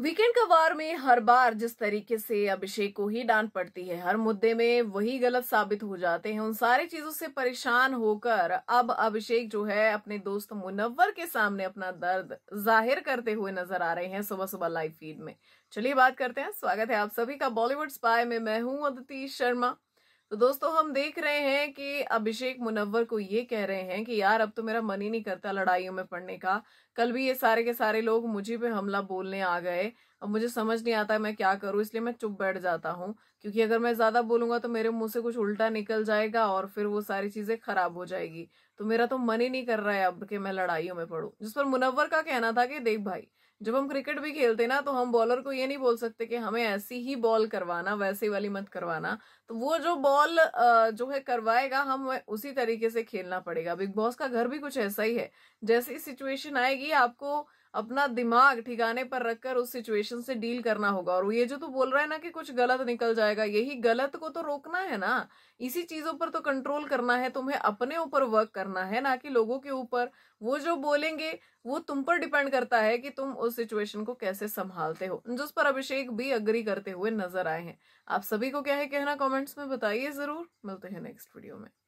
weekend का वार में हर बार जिस तरीके से अभिषेक को ही डांट पड़ती है हर मुद्दे में वही गलत साबित हो जाते हैं उन सारी चीजों से परेशान होकर अब अभिषेक जो है अपने दोस्त मुनव्वर के सामने अपना दर्द जाहिर करते हुए नजर आ रहे हैं सुबह सुबह लाइव फीड में चलिए बात करते हैं स्वागत है आप सभी का बॉलीवुड स्पाई में मैं हूं अदिति शर्मा तो दोस्तों हम देख रहे हैं कि अभिषेक मुनव्वर को ये कह रहे हैं कि यार अब तो मेरा मन ही नहीं करता लड़ाइयों में पड़ने का कल भी ये सारे के सारे लोग मुझे पे हमला बोलने आ गए अब मुझे समझ नहीं आता मैं क्या करूँ इसलिए मैं चुप बैठ जाता हूँ क्योंकि अगर मैं ज़्यादा बोलूंगा तो मेरे मुंह से कुछ उल्टा निकल जाएगा और फिर वो सारी चीज़ें खराब हो जाएगी तो मेरा तो मन ही नहीं कर रहा है अब कि मैं लड़ाइयों में पढ़ू जिस पर मुनव्वर का कहना था कि देख भाई जब हम क्रिकेट भी खेलते ना तो हम बॉलर को ये नहीं बोल सकते कि हमें ऐसी ही बॉल करवाना वैसे वाली मत करवाना तो वो जो बॉल जो है करवाएगा हम उसी तरीके से खेलना पड़ेगा बिग बॉस का घर भी कुछ ऐसा ही है जैसी सिचुएशन आएगी आपको अपना दिमाग ठिकाने पर रखकर उस सिचुएशन से डील करना होगा और ये जो तू बोल रहा है ना कि कुछ गलत निकल जाएगा यही गलत को तो रोकना है ना इसी चीजों पर तो कंट्रोल करना है तुम्हें अपने ऊपर वर्क करना है ना कि लोगों के ऊपर वो जो बोलेंगे वो तुम पर डिपेंड करता है कि तुम उस सिचुएशन को कैसे संभालते हो जिस पर अभिषेक भी अग्री करते हुए नजर आए हैं आप सभी को क्या है कहना कॉमेंट्स में बताइए जरूर मिलते हैं नेक्स्ट वीडियो में